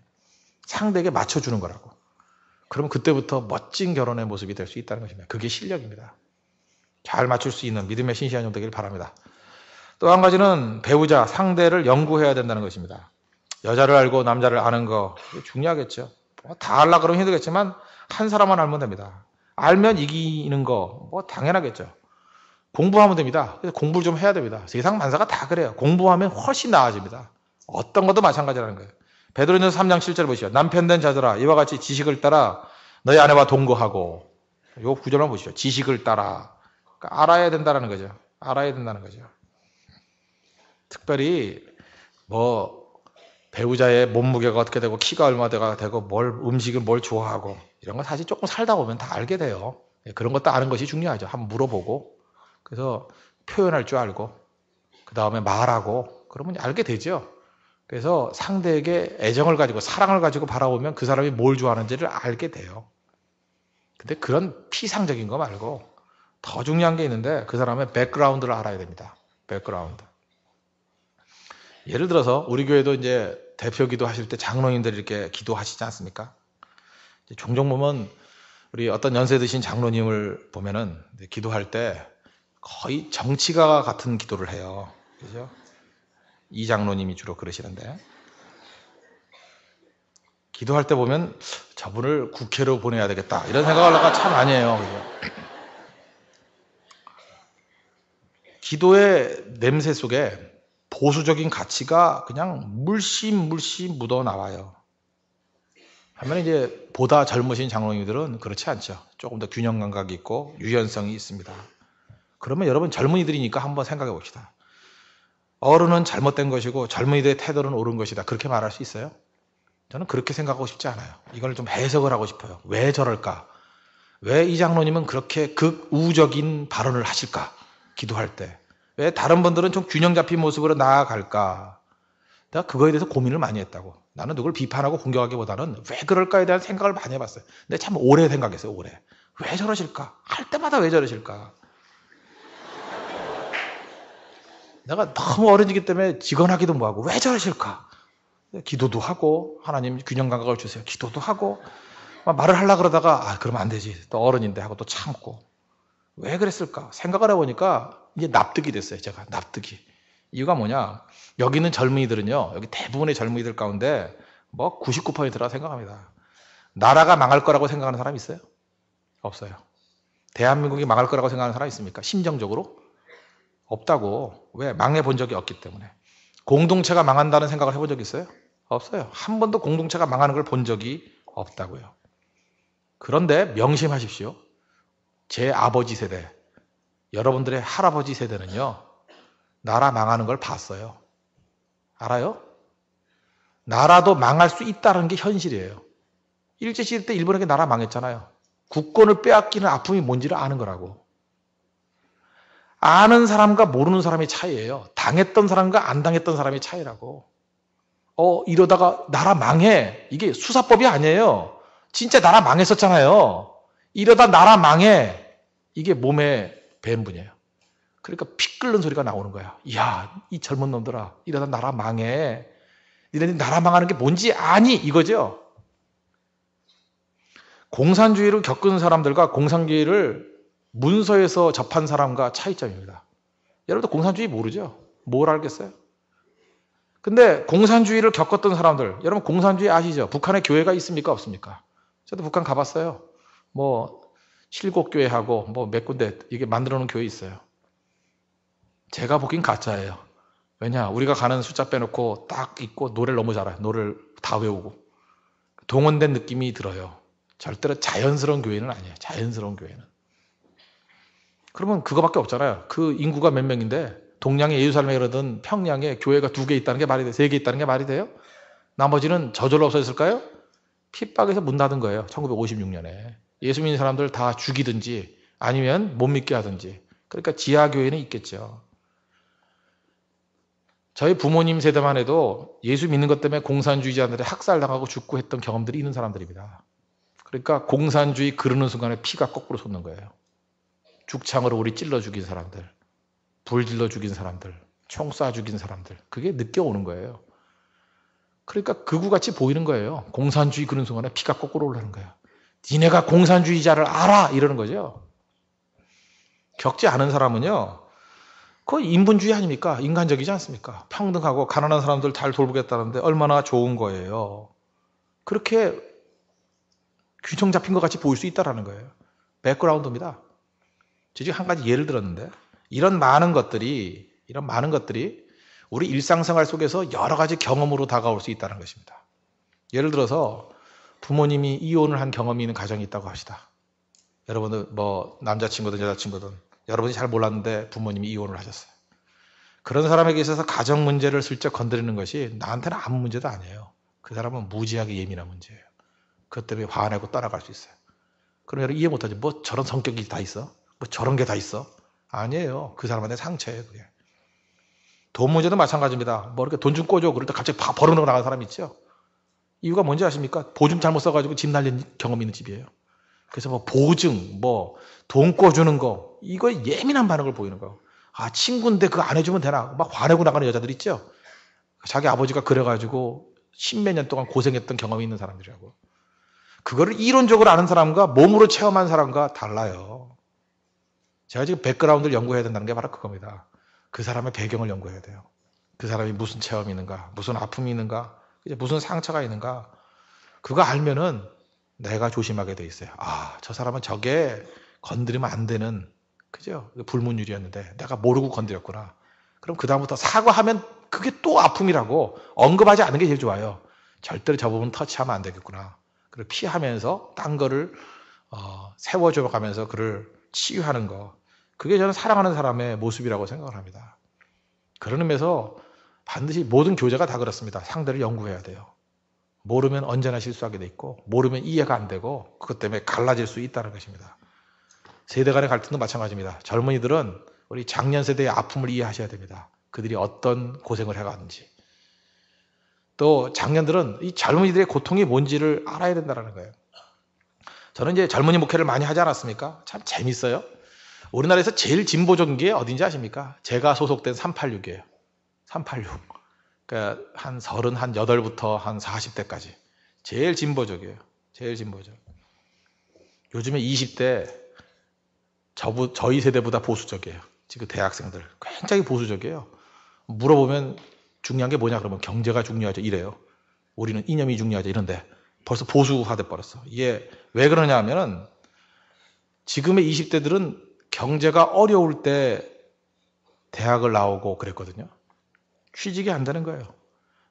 상대에게 맞춰주는 거라고. 그러면 그때부터 멋진 결혼의 모습이 될 수 있다는 것입니다. 그게 실력입니다. 잘 맞출 수 있는 믿음의 신실한 종 되길 바랍니다. 또 한 가지는 배우자, 상대를 연구해야 된다는 것입니다. 여자를 알고 남자를 아는 거 중요하겠죠. 뭐 다 알라 그러면 힘들겠지만 한 사람만 알면 됩니다. 알면 이기는 거, 뭐 당연하겠죠. 공부하면 됩니다. 그래서 공부를 좀 해야 됩니다. 세상 만사가 다 그래요. 공부하면 훨씬 나아집니다. 어떤 것도 마찬가지라는 거예요. 베드로전서 3장 7절 보시죠. 남편된 자들아 이와 같이 지식을 따라 너희 아내와 동거하고 요 구절만 보시죠. 지식을 따라 그러니까 알아야 된다는 거죠. 알아야 된다는 거죠. 특별히 뭐 배우자의 몸무게가 어떻게 되고 키가 얼마 되가 되고 뭘 음식을 뭘 좋아하고 이런 거 사실 조금 살다 보면 다 알게 돼요. 예, 그런 것도 아는 것이 중요하죠. 한번 물어보고 그래서 표현할 줄 알고 그 다음에 말하고 그러면 알게 되죠. 그래서 상대에게 애정을 가지고 사랑을 가지고 바라보면 그 사람이 뭘 좋아하는지를 알게 돼요. 근데 그런 피상적인 거 말고 더 중요한 게 있는데 그 사람의 백그라운드를 알아야 됩니다. 백그라운드. 예를 들어서 우리 교회도 이제 대표 기도하실 때 장로님들 이렇게 기도하시지 않습니까? 종종 보면 우리 어떤 연세 드신 장로님을 보면은 기도할 때 거의 정치가 같은 기도를 해요. 그죠? 이 장로님이 주로 그러시는데 기도할 때 보면 저분을 국회로 보내야 되겠다 이런 생각을 하가 참 아니에요. 그죠? 기도의 냄새 속에 보수적인 가치가 그냥 물씬 물씬 묻어 나와요. 하면 이제 보다 젊으신 장로님들은 그렇지 않죠. 조금 더 균형 감각이 있고 유연성이 있습니다. 그러면 여러분 젊은이들이니까 한번 생각해 봅시다. 어른은 잘못된 것이고 젊은이들의 태도는 옳은 것이다. 그렇게 말할 수 있어요? 저는 그렇게 생각하고 싶지 않아요. 이걸 좀 해석을 하고 싶어요. 왜 저럴까? 왜 이 장로님은 그렇게 극우적인 발언을 하실까? 기도할 때. 왜 다른 분들은 좀 균형 잡힌 모습으로 나아갈까? 내가 그거에 대해서 고민을 많이 했다고. 나는 누굴 비판하고 공격하기보다는 왜 그럴까에 대한 생각을 많이 해봤어요. 근데 참 오래 생각했어요, 오래. 왜 저러실까? 할 때마다 왜 저러실까? 내가 너무 어른이기 때문에 직언하기도 뭐하고, 왜 저러실까? 기도도 하고, 하나님 균형 감각을 주세요. 기도도 하고, 말을 하려 고 그러다가, 아, 그러면 안 되지. 또 어른인데 하고 또 참고. 왜 그랬을까? 생각을 해보니까 이제 납득이 됐어요, 제가. 납득이. 이유가 뭐냐? 여기 있는 젊은이들은요, 여기 대부분의 젊은이들 가운데 뭐 99%라 생각합니다. 나라가 망할 거라고 생각하는 사람 있어요? 없어요. 대한민국이 망할 거라고 생각하는 사람 있습니까? 심정적으로? 없다고. 왜? 망해 본 적이 없기 때문에. 공동체가 망한다는 생각을 해본 적 있어요? 없어요. 한 번도 공동체가 망하는 걸 본 적이 없다고요. 그런데 명심하십시오. 제 아버지 세대, 여러분들의 할아버지 세대는요, 나라 망하는 걸 봤어요. 알아요? 나라도 망할 수 있다는 게 현실이에요. 일제시대 때 일본에게 나라 망했잖아요. 국권을 빼앗기는 아픔이 뭔지를 아는 거라고. 아는 사람과 모르는 사람의 차이예요. 당했던 사람과 안 당했던 사람의 차이라고. 어, 이러다가 나라 망해. 이게 수사법이 아니에요. 진짜 나라 망했었잖아요. 이러다 나라 망해. 이게 몸에 뱀분이에요. 그러니까 피 끓는 소리가 나오는 거야. 이야, 이 젊은 놈들아, 이러다 나라 망해. 이러니 나라 망하는 게 뭔지 아니 이거죠. 공산주의를 겪은 사람들과 공산주의를 문서에서 접한 사람과 차이점입니다. 여러분들 공산주의 모르죠? 뭘 알겠어요? 근데 공산주의를 겪었던 사람들, 여러분 공산주의 아시죠? 북한에 교회가 있습니까? 없습니까? 저도 북한 가봤어요. 뭐, 칠곡교회하고 뭐 몇 군데 이게 만들어 놓은 교회 있어요. 제가 보기엔 가짜예요. 왜냐, 우리가 가는 숫자 빼놓고 딱 있고 노래를 너무 잘해요. 노래를 다 외우고. 동원된 느낌이 들어요. 절대로 자연스러운 교회는 아니에요. 자연스러운 교회는. 그러면 그거밖에 없잖아요. 그 인구가 몇 명인데 동양의 예루살렘에 그러던 평양에 교회가 두 개 있다는 게 말이 돼요? 세 개 있다는 게 말이 돼요? 나머지는 저절로 없어졌을까요? 핍박에서 문 닫은 거예요. 1956년에. 예수 믿는 사람들 다 죽이든지 아니면 못 믿게 하든지. 그러니까 지하교회는 있겠죠. 저희 부모님 세대만 해도 예수 믿는 것 때문에 공산주의자들이 학살당하고 죽고 했던 경험들이 있는 사람들입니다. 그러니까 공산주의 그르는 순간에 피가 거꾸로 솟는 거예요. 죽창으로 우리 찔러 죽인 사람들, 불 질러 죽인 사람들, 총 쏴 죽인 사람들, 그게 늦게 오는 거예요. 그러니까 그구같이 보이는 거예요. 공산주의 그런 순간에 피가 거꾸로 올라는 거예요. 니네가 공산주의자를 알아! 이러는 거죠. 겪지 않은 사람은요, 그거 인본주의 아닙니까? 인간적이지 않습니까? 평등하고 가난한 사람들 잘 돌보겠다는데 얼마나 좋은 거예요. 그렇게 규정 잡힌 것 같이 보일 수 있다라는 거예요. 백그라운드입니다. 지금 한 가지 예를 들었는데 이런 많은 것들이 이런 많은 것들이 우리 일상생활 속에서 여러 가지 경험으로 다가올 수 있다는 것입니다. 예를 들어서 부모님이 이혼을 한 경험이 있는 가정이 있다고 합시다. 여러분들 뭐 남자친구든 여자친구든 여러분이 잘 몰랐는데 부모님이 이혼을 하셨어요. 그런 사람에게 있어서 가정 문제를 슬쩍 건드리는 것이 나한테는 아무 문제도 아니에요. 그 사람은 무지하게 예민한 문제예요. 그것 때문에 화내고 따라갈 수 있어요. 그럼 여러분 이해 못하지. 뭐 저런 성격이 다 있어? 뭐 저런 게 다 있어? 아니에요. 그 사람한테 상처예요, 그게. 돈 문제도 마찬가지입니다. 뭐 이렇게 돈좀 꿔줘. 그럴 때 갑자기 팍 벌어놓고 나간 사람 있죠? 이유가 뭔지 아십니까? 보증 잘못 써가지고 집 날린 경험이 있는 집이에요. 그래서 뭐 보증, 뭐 돈 꿔주는 거, 이거 예민한 반응을 보이는 거. 아, 친구인데 그거 안 해주면 되나? 막 화내고 나가는 여자들 있죠? 자기 아버지가 그래가지고 십몇 년 동안 고생했던 경험이 있는 사람들이라고. 그거를 이론적으로 아는 사람과 몸으로 체험한 사람과 달라요. 제가 지금 백그라운드를 연구해야 된다는 게 바로 그겁니다. 그 사람의 배경을 연구해야 돼요. 그 사람이 무슨 체험이 있는가, 무슨 아픔이 있는가, 무슨 상처가 있는가. 그거 알면은 내가 조심하게 돼 있어요. 아, 저 사람은 저게 건드리면 안 되는 그죠? 불문율이었는데 내가 모르고 건드렸구나. 그럼 그다음부터 사과하면 그게 또 아픔이라고 언급하지 않는 게 제일 좋아요. 절대로 저 부분 터치하면 안 되겠구나. 그리고 피하면서 딴 거를 어, 세워줘 가면서 그를 치유하는 거. 그게 저는 사랑하는 사람의 모습이라고 생각을 합니다. 그런 의미에서 반드시 모든 교제가 다 그렇습니다. 상대를 연구해야 돼요. 모르면 언제나 실수하게 돼 있고 모르면 이해가 안 되고 그것 때문에 갈라질 수 있다는 것입니다. 세대 간의 갈등도 마찬가지입니다. 젊은이들은 우리 작년 세대의 아픔을 이해하셔야 됩니다. 그들이 어떤 고생을 해왔는지또 작년들은 이 젊은이들의 고통이 뭔지를 알아야 된다는 거예요. 저는 이제 젊은이 목회를 많이 하지 않았습니까? 참 재밌어요. 우리나라에서 제일 진보적인 게 어딘지 아십니까? 제가 소속된 386이에요. 386. 그러니까 한 서른 한 여덟부터 한4 0 대까지 제일 진보적이에요. 제일 진보적. 요즘에 2 0대 저부 저희 세대보다 보수적이에요. 지금 대학생들 굉장히 보수적이에요. 물어보면 중요한 게 뭐냐 그러면 경제가 중요하죠 이래요. 우리는 이념이 중요하죠 이런데 벌써 보수화 돼 버렸어. 이게 왜 그러냐 하면은 지금의 20대들은 경제가 어려울 때 대학을 나오고 그랬거든요. 취직이 안 되는 거예요.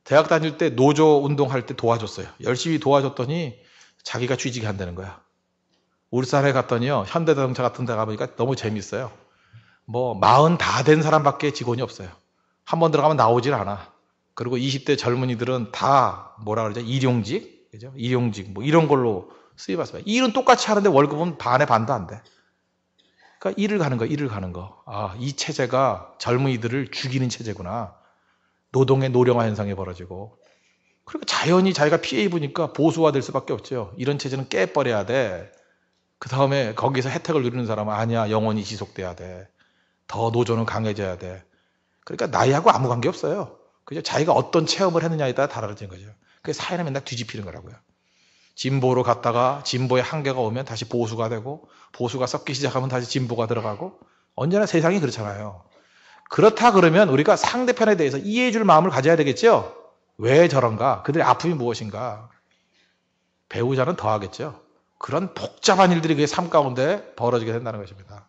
대학 다닐 때 노조 운동할 때 도와줬어요. 열심히 도와줬더니 자기가 취직이 안 되는 거야. 울산에 갔더니요. 현대자동차 같은 데 가보니까 너무 재밌어요. 뭐 마흔 다 된 사람밖에 직원이 없어요. 한 번 들어가면 나오질 않아. 그리고 20대 젊은이들은 다 뭐라 그러죠? 일용직? 그죠? 일용직 뭐 이런 걸로 쓰여봤어요. 일은 똑같이 하는데 월급은 반에 반도 안 돼. 그러니까 일을 가는 거, 일을 가는 거. 아, 이 체제가 젊은이들을 죽이는 체제구나. 노동의 노령화 현상이 벌어지고 그리고 자연이 자기가 피해 입으니까 보수화될 수밖에 없죠. 이런 체제는 깨버려야 돼. 그 다음에 거기서 혜택을 누리는 사람은 아니야. 영원히 지속돼야 돼. 더 노조는 강해져야 돼. 그러니까 나이하고 아무 관계 없어요. 그죠? 자기가 어떤 체험을 했느냐에 따라 달라지는 거죠. 그게 사회는 맨날 뒤집히는 거라고요. 진보로 갔다가 진보의 한계가 오면 다시 보수가 되고 보수가 섞기 시작하면 다시 진보가 들어가고 언제나 세상이 그렇잖아요. 그렇다 그러면 우리가 상대편에 대해서 이해해 줄 마음을 가져야 되겠죠? 왜 저런가? 그들의 아픔이 무엇인가? 배우자는 더 하겠죠. 그런 복잡한 일들이 그의삶 가운데 벌어지게 된다는 것입니다.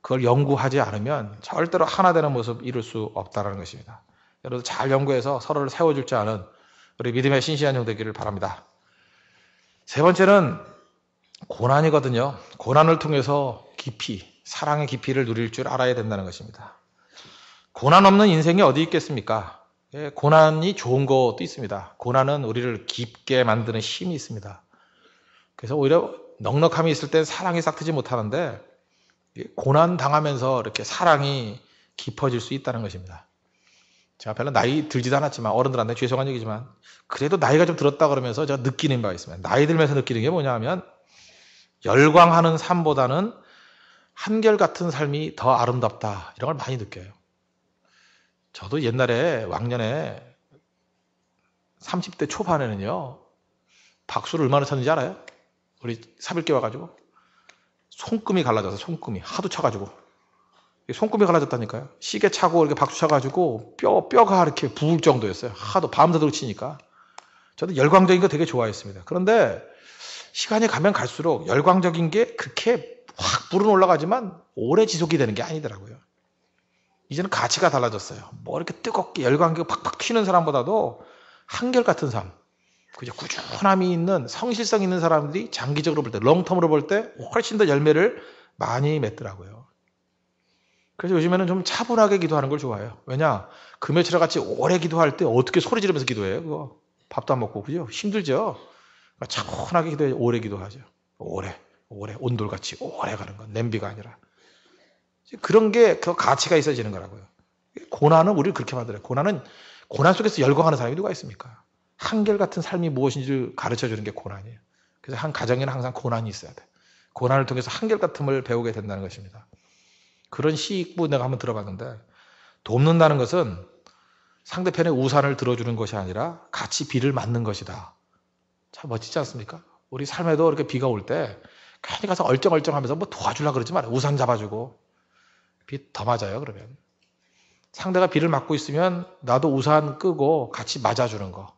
그걸 연구하지 않으면 절대로 하나 되는 모습 이룰 수 없다는 것입니다. 여러분 잘 연구해서 서로를 세워줄 줄 아는 우리 믿음의 신실한 형 되기를 바랍니다. 세 번째는 고난이거든요. 고난을 통해서 깊이, 사랑의 깊이를 누릴 줄 알아야 된다는 것입니다. 고난 없는 인생이 어디 있겠습니까? 예, 고난이 좋은 것도 있습니다. 고난은 우리를 깊게 만드는 힘이 있습니다. 그래서 오히려 넉넉함이 있을 땐 사랑이 싹트지 못하는데 고난 당하면서 이렇게 사랑이 깊어질 수 있다는 것입니다. 제가 별로 나이 들지도 않았지만 어른들한테 죄송한 얘기지만 그래도 나이가 좀 들었다 그러면서 제가 느끼는 바가 있습니다. 나이 들면서 느끼는 게 뭐냐 하면 열광하는 삶보다는 한결같은 삶이 더 아름답다 이런 걸 많이 느껴요. 저도 옛날에 왕년에 30대 초반에는요. 박수를 얼마나 쳤는지 알아요? 우리 사빌께 와가지고 손금이 갈라져서 손금이 하도 쳐가지고 손금이 갈라졌다니까요. 시계 차고 이렇게 박수 쳐가지고 뼈 뼈가 이렇게 부을 정도였어요. 하도 밤새도록 치니까 저도 열광적인 거 되게 좋아했습니다. 그런데 시간이 가면 갈수록 열광적인 게 그렇게 확 불은 올라가지만 오래 지속이 되는 게 아니더라고요. 이제는 가치가 달라졌어요. 뭐 이렇게 뜨겁게 열광기가 팍팍 튀는 사람보다도 한결같은 삶, 그죠? 꾸준함이 있는 성실성 있는 사람들이 장기적으로 볼 때, 롱텀으로 볼 때 훨씬 더 열매를 많이 맺더라고요. 그래서 요즘에는 좀 차분하게 기도하는 걸 좋아해요. 왜냐? 금요일처럼 같이 오래 기도할 때 어떻게 소리 지르면서 기도해요? 그거 밥도 안 먹고 그죠? 힘들죠. 차분하게 기도해 오래 기도하죠. 오래, 오래 온돌같이 오래 가는 건 냄비가 아니라. 그런 게 그 가치가 있어지는 거라고요. 고난은 우리를 그렇게 만들어요. 고난은 고난 속에서 열광하는 사람이 누가 있습니까? 한결같은 삶이 무엇인지 가르쳐 주는 게 고난이에요. 그래서 한 가정에는 항상 고난이 있어야 돼. 고난을 통해서 한결같음을 배우게 된다는 것입니다. 그런 시익부 내가 한번 들어봤는데 돕는다는 것은 상대편의 우산을 들어주는 것이 아니라 같이 비를 맞는 것이다. 참 멋지지 않습니까? 우리 삶에도 이렇게 비가 올 때 괜히 가서 얼쩡얼쩡하면서 뭐 도와주려 그러지 말아요. 우산 잡아주고 비더 맞아요, 그러면. 상대가 비를 맞고 있으면 나도 우산 끄고 같이 맞아주는 거.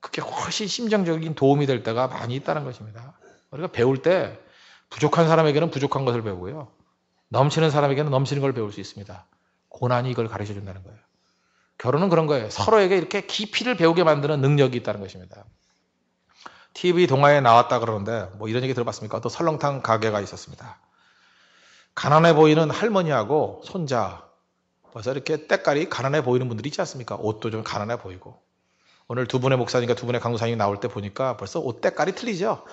그게 훨씬 심정적인 도움이 될 때가 많이 있다는 것입니다. 우리가 배울 때 부족한 사람에게는 부족한 것을 배우고요. 넘치는 사람에게는 넘치는 걸 배울 수 있습니다. 고난이 이걸 가르쳐 준다는 거예요. 결혼은 그런 거예요. 서로에게 이렇게 깊이를 배우게 만드는 능력이 있다는 것입니다. TV 동화에 나왔다 그러는데 뭐 이런 얘기 들어봤습니까? 또 설렁탕 가게가 있었습니다. 가난해 보이는 할머니하고 손자 벌써 이렇게 때깔이 가난해 보이는 분들이 있지 않습니까? 옷도 좀 가난해 보이고 오늘 두 분의 목사님과 두 분의 강도사님이 나올 때 보니까 벌써 옷 때깔이 틀리죠.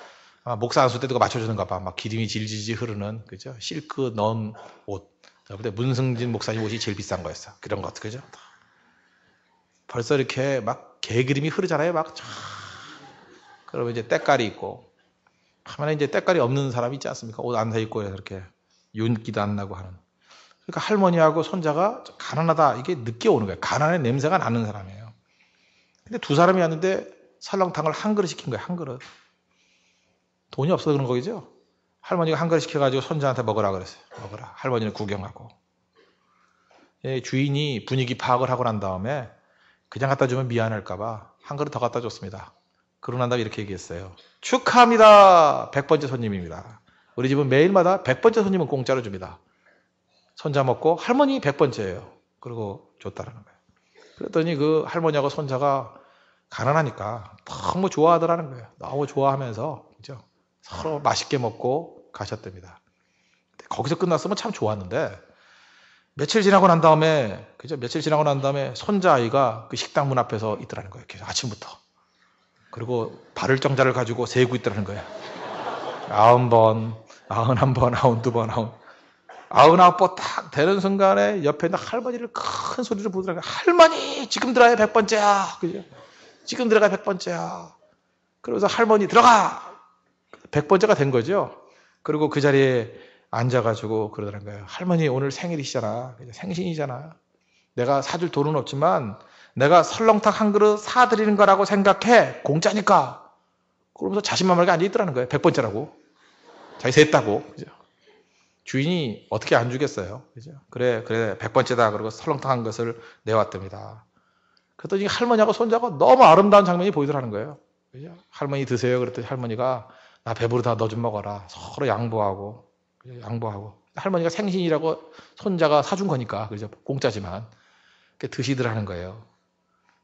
아, 목사 안수 때도 맞춰주는가 봐. 막 기름이 질질질 흐르는 그죠? 실크 넘 옷. 그때 문승진 목사님 옷이 제일 비싼 거였어. 그런 것 그죠? 벌써 이렇게 막 개기름이 흐르잖아요. 막 촤. 그러면 이제 때깔이 있고. 하면에 이제 때깔이 없는 사람이 있지 않습니까? 옷 안 사 입고 이렇게 윤기도 안 나고 하는. 그러니까 할머니하고 손자가 가난하다 이게 늦게 오는 거예요. 가난의 냄새가 나는 사람이에요. 근데 두 사람이 왔는데 설렁탕을 한 그릇 시킨 거예요. 한 그릇. 돈이 없어서 그런 거겠죠. 할머니가 한 그릇 시켜가지고 손자한테 먹으라 그랬어요. 먹으라. 할머니는 구경하고. 예, 주인이 분위기 파악을 하고 난 다음에 그냥 갖다 주면 미안할까봐 한 그릇 더 갖다 줬습니다. 그러고 난 다음에 이렇게 얘기했어요. 축하합니다. 백번째 손님입니다. 우리 집은 매일마다 100번째 손님은 공짜로 줍니다. 손자 먹고 할머니 100번째예요. 그리고 줬다는 거예요. 그랬더니 그 할머니하고 손자가 가난하니까 너무 좋아하더라는 거예요. 너무 좋아하면서 그죠? 서로 맛있게 먹고 가셨답니다. 거기서 끝났으면 참 좋았는데 며칠 지나고 난 다음에 그죠? 며칠 지나고 난 다음에 손자 아이가 그 식당 문 앞에서 있더라는 거예요. 계속 아침부터. 그리고 발을 정자를 가지고 세고 있더라는 거예요. 아흔 번, 아흔 한 번, 아흔 두 번, 아흔. 아흔 아홉 번딱 되는 순간에 옆에 있는 할머니를 큰 소리로 부르더라고요. 할머니! 지금 들어야 백 번째야! 그죠? 지금 들어가 백 번째야. 그러면서 할머니 들어가! 백 번째가 된 거죠. 그리고 그 자리에 앉아가지고 그러더라는 거예요. 할머니 오늘 생일이시잖아. 생신이잖아. 내가 사줄 돈은 없지만 내가 설렁탕 한 그릇 사드리는 거라고 생각해. 공짜니까. 그러면서 자신만만하게 앉아있더라는 거예요. 백번째라고. 자기 셌다고. 그죠? 주인이 어떻게 안 주겠어요. 그죠? 그래, 그래, 백번째다. 그러고 설렁탕한 것을 내왔답니다. 그랬더니 할머니하고 손자가 너무 아름다운 장면이 보이더라는 거예요. 그죠? 할머니 드세요. 그랬더니 할머니가 나 배부르다. 너 좀 먹어라. 서로 양보하고. 그죠? 양보하고. 할머니가 생신이라고 손자가 사준 거니까. 그죠? 공짜지만. 그렇게 드시더라는 거예요.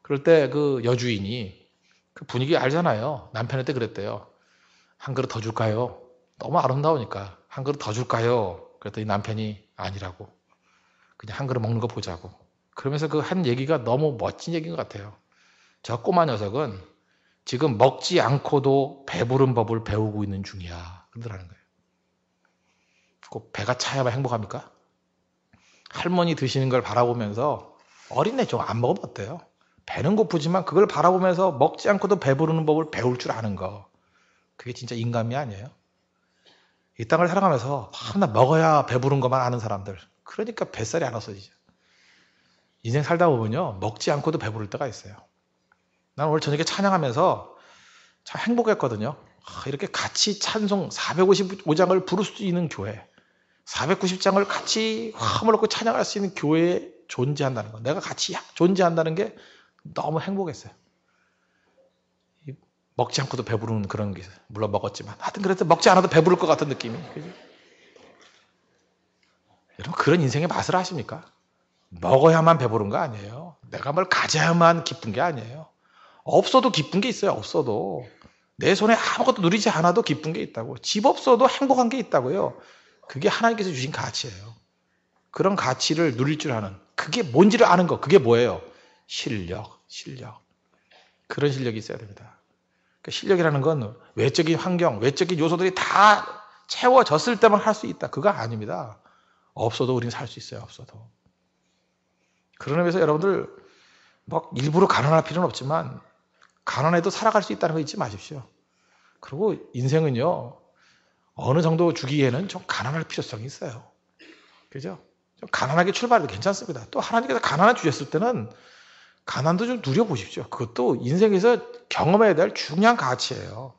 그럴 때 그 여주인이 그 분위기 알잖아요. 남편한테 그랬대요. 한 그릇 더 줄까요? 너무 아름다우니까 한 그릇 더 줄까요? 그랬더니 남편이 아니라고. 그냥 한 그릇 먹는 거 보자고. 그러면서 그 한 얘기가 너무 멋진 얘기인 것 같아요. 저 꼬마 녀석은 지금 먹지 않고도 배부른 법을 배우고 있는 중이야. 그러더라는 거예요. 꼭 배가 차야만 행복합니까? 할머니 드시는 걸 바라보면서 어린애 좀 안 먹으면 어때요? 배는 고프지만 그걸 바라보면서 먹지 않고도 배부르는 법을 배울 줄 아는 거. 그게 진짜 인간이 아니에요? 이 땅을 살아가면서 맨날 먹어야 배부른 것만 아는 사람들. 그러니까 뱃살이 안 없어지죠. 인생 살다 보면요. 먹지 않고도 배부를 때가 있어요. 난 오늘 저녁에 찬양하면서 참 행복했거든요. 아, 이렇게 같이 찬송 455장을 부를 수 있는 교회. 490장을 같이 화물놓고 찬양할 수 있는 교회에 존재한다는 거. 내가 같이 존재한다는 게 너무 행복했어요. 먹지 않고도 배부르는 그런 게 있어요. 물론 먹었지만 하여튼 그래도 먹지 않아도 배부를 것 같은 느낌이. 그죠? 여러분 그런 인생의 맛을 아십니까? 먹어야만 배부른 거 아니에요. 내가 뭘 가져야만 기쁜 게 아니에요. 없어도 기쁜 게 있어요. 없어도 내 손에 아무것도 누리지 않아도 기쁜 게 있다고. 집 없어도 행복한 게 있다고요. 그게 하나님께서 주신 가치예요. 그런 가치를 누릴 줄 아는 그게 뭔지를 아는 거. 그게 뭐예요? 실력, 실력. 그런 실력이 있어야 됩니다. 그러니까 실력이라는 건 외적인 환경, 외적인 요소들이 다 채워졌을 때만 할 수 있다. 그거 아닙니다. 없어도 우리는 살 수 있어요. 없어도. 그런 의미에서 여러분들 막 뭐 일부러 가난할 필요는 없지만 가난해도 살아갈 수 있다는 거 잊지 마십시오. 그리고 인생은요 어느 정도 주기에는 좀 가난할 필요성이 있어요. 그죠? 좀 가난하게 출발해도 괜찮습니다. 또 하나님께서 가난을 주셨을 때는 가난도 좀 누려보십시오. 그것도 인생에서 경험해야 될 중요한 가치예요.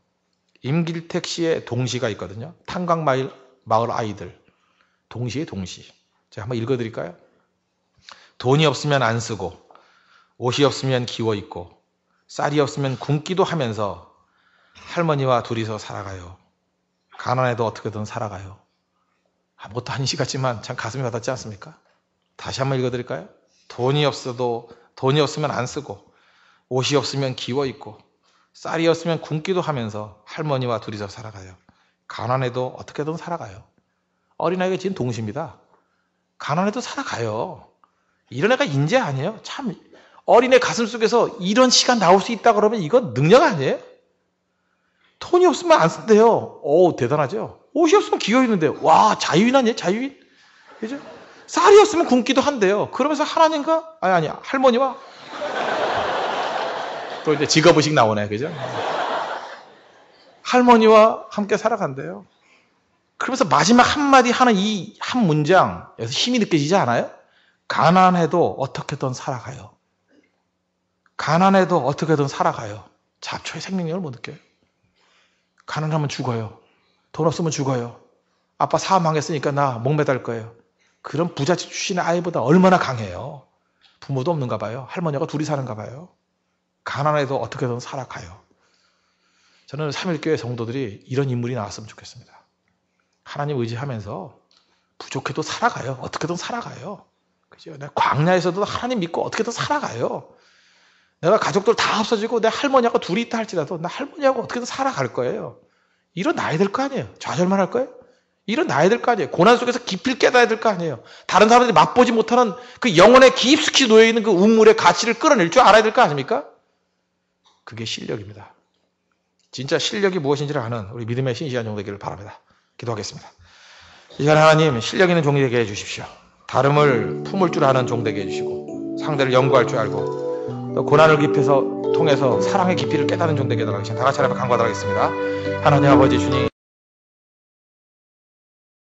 임길택 씨의 동시가 있거든요. 탄광 마을, 마을 아이들. 동시에 동시. 제가 한번 읽어드릴까요? 돈이 없으면 안 쓰고, 옷이 없으면 기워 입고, 쌀이 없으면 굶기도 하면서 할머니와 둘이서 살아가요. 가난해도 어떻게든 살아가요. 아무것도 아닌 시 같지만 참 가슴이 와닿지 않습니까? 다시 한번 읽어드릴까요? 돈이 없어도 돈이 없으면 안 쓰고 옷이 없으면 기워 입고 쌀이 없으면 굶기도 하면서 할머니와 둘이서 살아가요. 가난해도 어떻게든 살아가요. 어린아이가 지금 동심이다. 가난해도 살아가요. 이런 애가 인재 아니에요? 참 어린애 가슴 속에서 이런 시간 나올 수 있다 그러면 이건 능력 아니에요? 돈이 없으면 안 쓴대요. 오 대단하죠? 옷이 없으면 기어 있는데 와 자유인 아니에요? 자유인? 그죠? 쌀이 었으면 굶기도 한대요. 그러면서 하나님과 아니 아니 할머니와 또 이제 직업의식 나오네 그죠? 할머니와 함께 살아간대요. 그러면서 마지막 한마디 하는 이 한 문장에서 힘이 느껴지지 않아요? 가난해도 어떻게든 살아가요. 가난해도 어떻게든 살아가요. 잡초의 생명력을 못 느껴요. 가난하면 죽어요. 돈 없으면 죽어요. 아빠 사망했으니까 나 목매달 거예요. 그런 부잣집 출신의 아이보다 얼마나 강해요. 부모도 없는가 봐요. 할머니가 둘이 사는가 봐요. 가난해도 어떻게든 살아가요. 저는 3일교회 성도들이 이런 인물이 나왔으면 좋겠습니다. 하나님 의지하면서 부족해도 살아가요. 어떻게든 살아가요. 그죠? 내 광야에서도 하나님 믿고 어떻게든 살아가요. 내가 가족들 다 없어지고 내 할머니하고 둘이 있다 할지라도 나 할머니하고 어떻게든 살아갈 거예요. 이런 나이 될거 아니에요. 좌절만 할 거예요? 일어나야 될 거 아니에요. 고난 속에서 깊이 깨달아야 될 거 아니에요. 다른 사람들이 맛보지 못하는 그 영혼에 깊숙이 놓여있는 그 운물의 가치를 끌어낼 줄 알아야 될 거 아닙니까? 그게 실력입니다. 진짜 실력이 무엇인지를 아는 우리 믿음의 신시한종 되기를 바랍니다. 기도하겠습니다. 이 시간 하나님 실력 있는 종이 되게 해주십시오. 다름을 품을 줄 아는 종 되게 해주시고 상대를 연구할 줄 알고 또 고난을 깊이서 통해서 사랑의 깊이를 깨닫는 종 되게 해달라고 다 같이 하나 간과하겠습니다. 하도록 하나님 아버지 주님